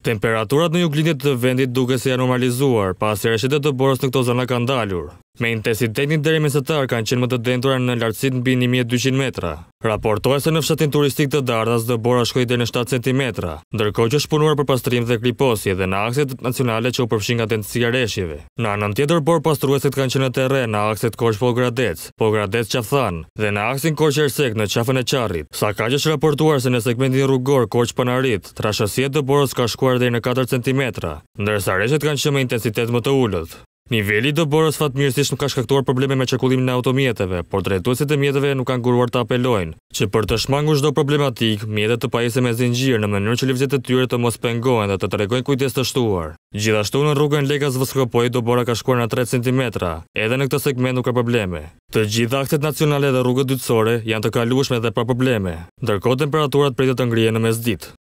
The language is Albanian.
Temperaturat në juglinit të vendit duke se janë normalizuar, pas e reshete të borës në këto zona kanë dalur. Me intensitetin dhe remesetar kanë qenë më të dendura në lartësit në bini 1200 metra. Raportoj se në fshatin turistik të dardas dhe bora shkoj dhe në 7 cm, ndërko që shpunuar për pastrim dhe kriposje dhe në akset nacionale që u përfshin nga tendësia reshjive. Në anën tjetër, borë pastrueset kanë që në teren në akset korçë po gradec, po gradec qafthan, dhe në aksin korçë ersek në qafën e qarit. Sa ka që shraportuar se në segmentin rrugor korçë panarit, trashësjet dhe boros ka shkuar dhe në 4 cm, ndërsa reshjet kanë që me intensitet më të ullët. Niveli i dëborës fatmirësisht nuk ka shkaktuar probleme me qarkullimin e automjeteve, por drejtuesit e mjeteve nuk kanë guruar të apelojnë që për të shmangur çdo problematik, mjete të pajese me zinxhir në mënyrë që lëvizjet e tyre të mos pengohen dhe të tregojnë kujdes të shtuar. Gjithashtu në rrugën Lekas Vskopoi dobora ka shkuar në 3 cm. Edhe në këtë segment nuk ka probleme. Të gjitha aktet nacionale dhe rrugët dytësore janë të kalueshme dhe pa probleme. Ndërkohë temperaturat pritet të ngrihen në mesditë.